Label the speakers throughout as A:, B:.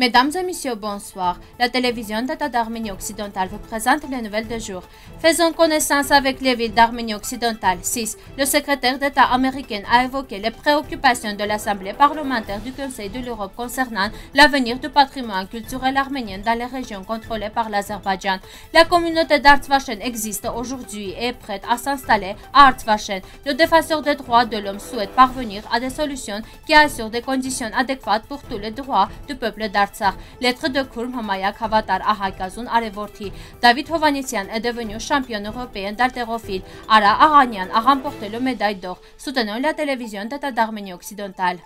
A: Mesdames et messieurs, bonsoir. La télévision d'État d'Arménie occidentale vous présente les nouvelles de jour. Faisons connaissance avec les villes d'Arménie occidentale. 6. Le secrétaire d'État américain a évoqué les préoccupations de l'Assemblée parlementaire du Conseil de l'Europe concernant l'avenir du patrimoine culturel arménien dans les régions contrôlées par l'Azerbaïdjan. La communauté d'Artsvashen existe aujourd'hui et est prête à s'installer à Artsvashen. Le défenseur des droits de l'homme souhaite parvenir à des solutions qui assurent des conditions adéquates pour tous les droits du peuple d'Artsvashen. Արցախ, Լեթխը դոքուրմ հմայակ հավատար ահայկազուն արևորդի, դավիտ Հովանիսյան, էդևնյու շամպիոն ուղոպեյան դարտեղովիլ, արա աղանյան, աղամպոխտելու մեդայդող, սուտենոն լա տելևիզյոն դատադաղմենի օքսիդոնտալ։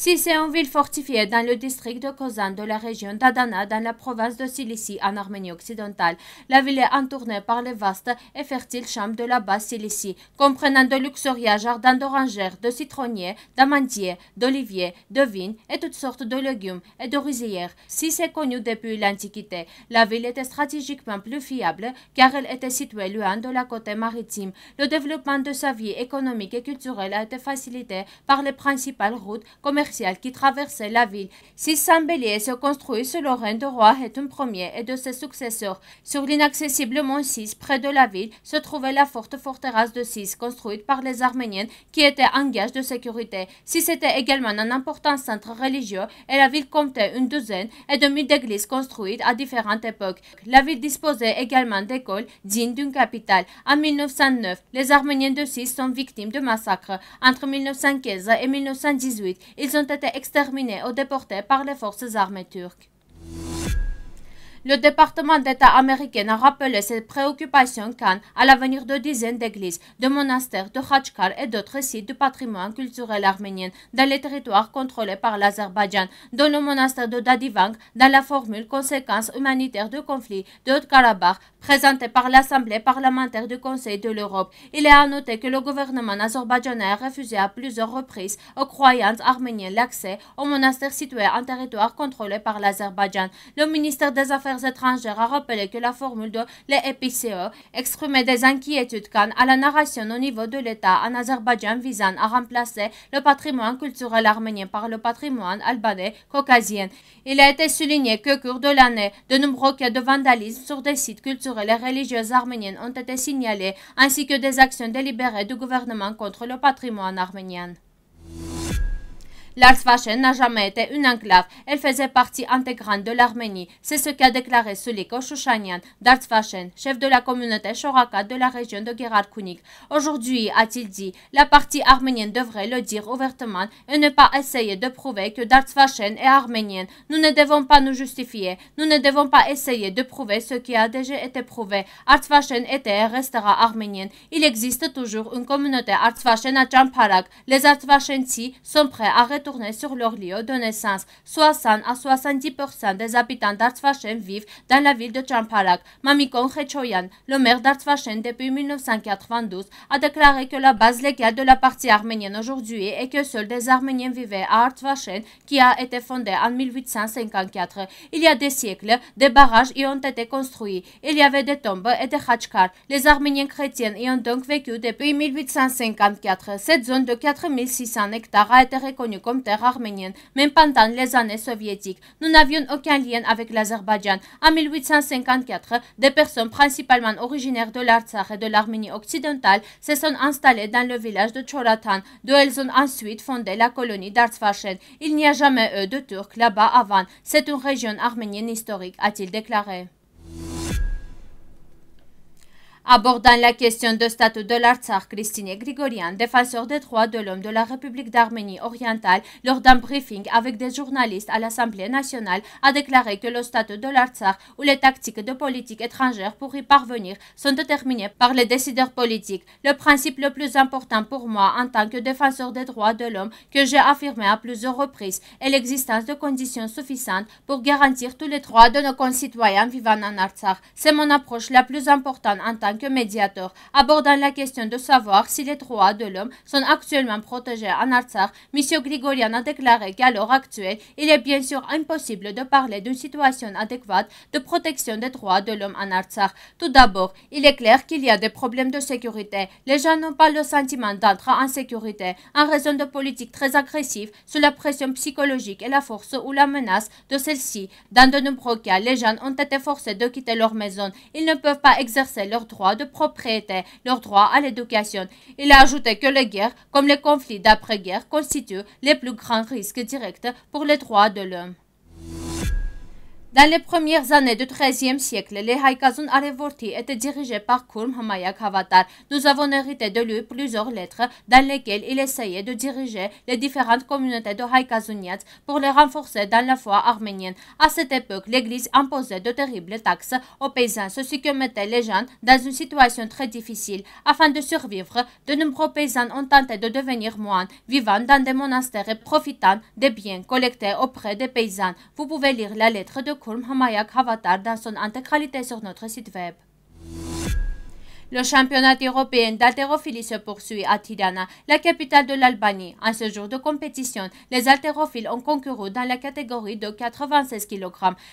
A: Si c'est une ville fortifiée dans le district de Kozan de la région d'Adana dans la province de Cilicie en Arménie occidentale. La ville est entournée par les vastes et fertiles champs de la basse Cilicie, comprenant de luxuriants jardins d'orangères, de citronniers, d'amandiers, d'oliviers, de vignes et toutes sortes de légumes et de rizières. Si c'est connu depuis l'Antiquité, la ville était stratégiquement plus fiable car elle était située loin de la côte maritime. Le développement de sa vie économique et culturelle a été facilité par les principales routes commerciales qui traversait la ville. Si saint se construit sous le règne de roi Hétum Ier et de ses successeurs, sur l'inaccessible mont 6 près de la ville, se trouvait la forte forteresse de 6 construite par les Arméniens qui était en gage de sécurité. si était également un important centre religieux et la ville comptait une douzaine et demi d'églises construites à différentes époques. La ville disposait également d'écoles dignes d'une capitale. En 1909, les Arméniens de 6 sont victimes de massacres. Entre 1915 et 1918, ils ont ont été exterminés ou déportés par les forces armées turques. Le département d'État américain a rappelé ses préoccupations quant à l'avenir de dizaines d'églises, de monastères, de khachkars et d'autres sites du patrimoine culturel arménien dans les territoires contrôlés par l'Azerbaïdjan, dont le monastère de Dadivang, dans la formule conséquences humanitaires du conflit de Haut-Karabakh, présentée par l'Assemblée parlementaire du Conseil de l'Europe. Il est à noter que le gouvernement azerbaïdjanais a refusé à plusieurs reprises aux croyances arméniennes l'accès aux monastères situés en territoire contrôlé par l'Azerbaïdjan. Le ministère des Affaires étrangères a rappelé que la formule de l'EPCE exprimait des inquiétudes quant à la narration au niveau de l'État en Azerbaïdjan visant à remplacer le patrimoine culturel arménien par le patrimoine albanais caucasien. Il a été souligné que, cours de l'année, de nombreux cas de vandalisme sur des sites culturels et religieux arméniens ont été signalés, ainsi que des actions délibérées du gouvernement contre le patrimoine arménien. L'Artsvachen n'a jamais été une enclave. Elle faisait partie intégrante de l'Arménie. C'est ce qu'a déclaré Suliko Shushanian d'Artsvashen, chef de la communauté Shoraka de la région de Gerard-Kunik. Aujourd'hui, a-t-il dit, la partie arménienne devrait le dire ouvertement et ne pas essayer de prouver que d'Artsvachen est arménienne. Nous ne devons pas nous justifier. Nous ne devons pas essayer de prouver ce qui a déjà été prouvé. Artsvashen était et restera arménienne. Il existe toujours une communauté Artsvashen à Champarak. Les Artsvashensi sont prêts à retourner sur leur lieu de naissance. 60 à 70% des habitants d'Artsvashen vivent dans la ville de Champarak. Mamikon Khechoyan, le maire d'Artsvashen depuis 1992, a déclaré que la base légale de la partie arménienne aujourd'hui est que seuls des Arméniens vivaient à Artsvashen, qui a été fondée en 1854. Il y a des siècles, des barrages y ont été construits. Il y avait des tombes et des khachkars. Les Arméniens chrétiens y ont donc vécu depuis 1854. Cette zone de 4600 hectares a été reconnue comme terre arménienne, même pendant les années soviétiques. Nous n'avions aucun lien avec l'Azerbaïdjan. En 1854, des personnes principalement originaires de l'Artsakh et de l'Arménie occidentale se sont installées dans le village de Choratan, d'où elles ont ensuite fondé la colonie d'Artsvashen. Il n'y a jamais eu de Turcs là-bas avant. C'est une région arménienne historique, a-t-il déclaré. Abordant la question de statut de l'Artsakh, Christine Grigorian, défenseur des droits de l'homme de la République d'Arménie orientale, lors d'un briefing avec des journalistes à l'Assemblée nationale, a déclaré que le statut de l'Artsakh ou les tactiques de politique étrangère pour y parvenir sont déterminées par les décideurs politiques. Le principe le plus important pour moi en tant que défenseur des droits de l'homme que j'ai affirmé à plusieurs reprises est l'existence de conditions suffisantes pour garantir tous les droits de nos concitoyens vivant en Artsakh. C'est mon approche la plus importante en tant que médiateur, abordant la question de savoir si les droits de l'homme sont actuellement protégés en Artsakh, M. Grigorian a déclaré qu'à l'heure actuelle, il est bien sûr impossible de parler d'une situation adéquate de protection des droits de l'homme en Artsakh. Tout d'abord, il est clair qu'il y a des problèmes de sécurité. Les gens n'ont pas le sentiment d'entrer en sécurité en raison de politiques très agressives sous la pression psychologique et la force ou la menace de celle-ci. Dans de nombreux cas, les gens ont été forcés de quitter leur maison. Ils ne peuvent pas exercer leurs droits de propriété, leur droit à l'éducation. Il a ajouté que les guerres, comme les conflits d'après-guerre, constituent les plus grands risques directs pour les droits de l'homme. Dans les premières années du XIIIe siècle, les Haïkazun Arevorti étaient dirigés par Kurm Hamayak Havatar. Nous avons hérité de lui plusieurs lettres dans lesquelles il essayait de diriger les différentes communautés de Haïkazuniats pour les renforcer dans la foi arménienne. À cette époque, l'Église imposait de terribles taxes aux paysans, ce qui mettait les gens dans une situation très difficile. Afin de survivre, de nombreux paysans ont tenté de devenir moines, vivant dans des monastères et profitant des biens collectés auprès des paysans. Vous pouvez lire la lettre de Թուրքորմ համայակ հավատար դասոն անտեքալի տեսող նոտրեսիտ վեբ։ Le championnat européen d'haltérophilie se poursuit à Tirana, la capitale de l'Albanie. En ce jour de compétition, les haltérophiles ont concouru dans la catégorie de 96 kg.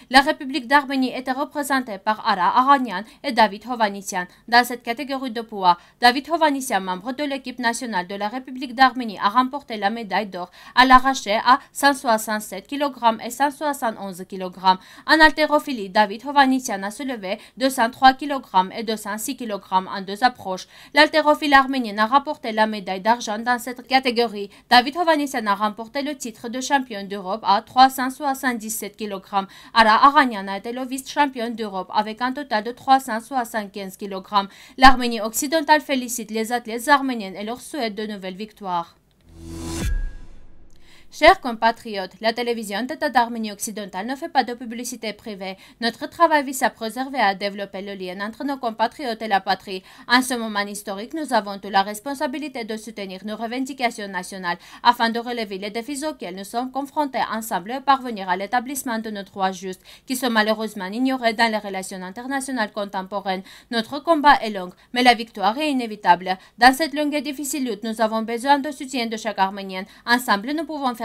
A: La République d'Arménie était représentée par Ara Aranian et David Hovanissian. Dans cette catégorie de poids, David Hovanissian, membre de l'équipe nationale de la République d'Arménie, a remporté la médaille d'or à l'arraché à 167 kg et 171 kg. En haltérophilie, David Hovanissian a soulevé 203 kg et 206 kg en deux approches. L'haltérophile arménienne a rapporté la médaille d'argent dans cette catégorie. David Hovanesyan a remporté le titre de champion d'Europe à 377 kg. Ara Aranyan a été le vice-champion d'Europe avec un total de 375 kg. L'Arménie occidentale félicite les athlètes arméniennes et leur souhaite de nouvelles victoires. Chers compatriotes, la télévision d'État d'Arménie occidentale ne fait pas de publicité privée. Notre travail vise à préserver et à développer le lien entre nos compatriotes et la patrie. En ce moment historique, nous avons toute la responsabilité de soutenir nos revendications nationales afin de relever les défis auxquels nous sommes confrontés ensemble et parvenir à l'établissement de nos droits justes, qui sont malheureusement ignorés dans les relations internationales contemporaines. Notre combat est long, mais la victoire est inévitable. Dans cette longue et difficile lutte, nous avons besoin de soutien de chaque Arménien. Ensemble, nous pouvons faire